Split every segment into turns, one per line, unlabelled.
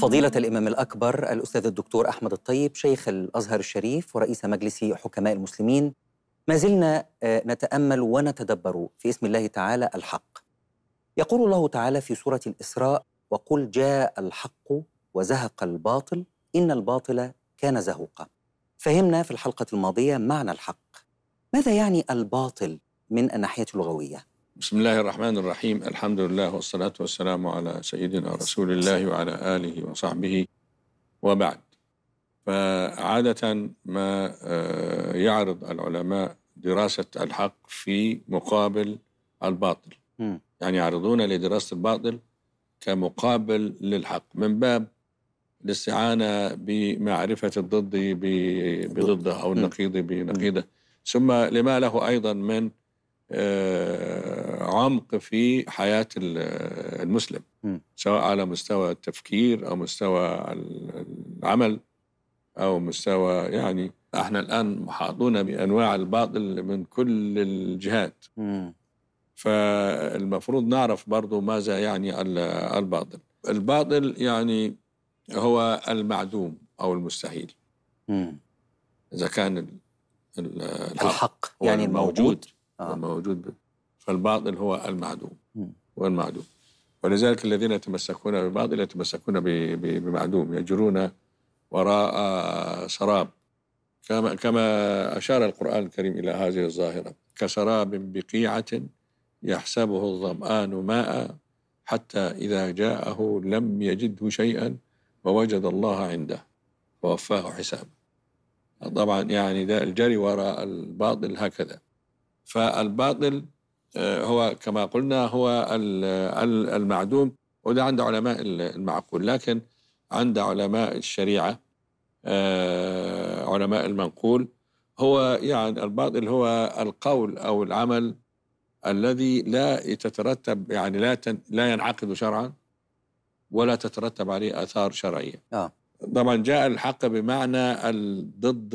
فضيلة الإمام الأكبر الأستاذ الدكتور أحمد الطيب شيخ الأزهر الشريف ورئيس مجلس حكماء المسلمين ما زلنا آه، نتأمل ونتدبر في اسم الله تعالى الحق يقول الله تعالى في سورة الإسراء وقل جاء الحق وزهق الباطل إن الباطل كان زهوقا فهمنا في الحلقة الماضية معنى الحق ماذا يعني الباطل من الناحية اللغوية؟
بسم الله الرحمن الرحيم الحمد لله والصلاة والسلام على سيدنا رسول الله وعلى آله وصحبه وبعد فعادة ما يعرض العلماء دراسة الحق في مقابل الباطل يعني يعرضون لدراسة الباطل كمقابل للحق من باب الاستعانة بمعرفة الضد بضده أو النقيض بنقيضه ثم لما له أيضا من عمق في حياه المسلم سواء على مستوى التفكير او مستوى العمل او مستوى يعني احنا الان محاطون بانواع الباطل من كل الجهات فالمفروض نعرف برضو ماذا يعني الباطل الباطل يعني هو المعدوم او المستحيل اذا كان الحق, الحق يعني الموجود الموجود آه. فالباطل هو المعدوم والمعدوم ولذلك الذين يتمسكون بالباطل يتمسكون بمعدوم يجرون وراء سراب كما كما اشار القران الكريم الى هذه الظاهره كسراب بقيعه يحسبه الظمآن ماء حتى اذا جاءه لم يجده شيئا ووجد الله عنده ووفاه حسابه طبعا يعني ده الجري وراء الباطل هكذا فالباطل آه، هو كما قلنا هو المعدوم وده عند علماء المعقول لكن عند علماء الشريعة آه، علماء المنقول هو يعني الباطل هو القول أو العمل الذي لا يتترتب يعني لا لا ينعقد شرعا ولا تترتب عليه آثار شرعية آه. طبعا جاء الحق بمعنى ضد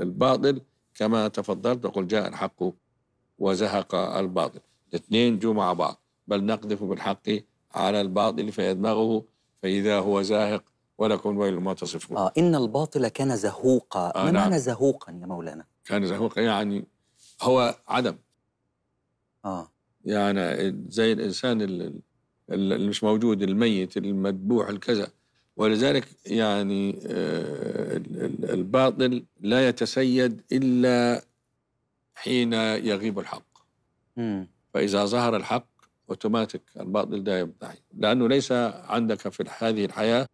الباطل كما تفضلت وقل جاء الحق وزهق الباطل الاثنين جو مع بعض بل نقذف بالحق على الباطل فيدمغه فإذا هو زاهق ولكم ويل ما تصفون آه إن الباطل كان زهوقا آه ما نعم. معنى
زهوقا يا مولانا
كان زهوقا يعني هو عدم آه يعني زي الإنسان اللي مش موجود الميت المذبوح الكذا ولذلك يعني آه، الباطل لا يتسيد إلا حين يغيب الحق فإذا ظهر الحق اوتوماتيك الباطل دائم لأنه ليس عندك في هذه الحياة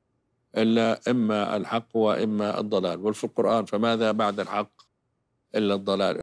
إلا إما الحق وإما الضلال وفي القرآن فماذا بعد الحق إلا الضلال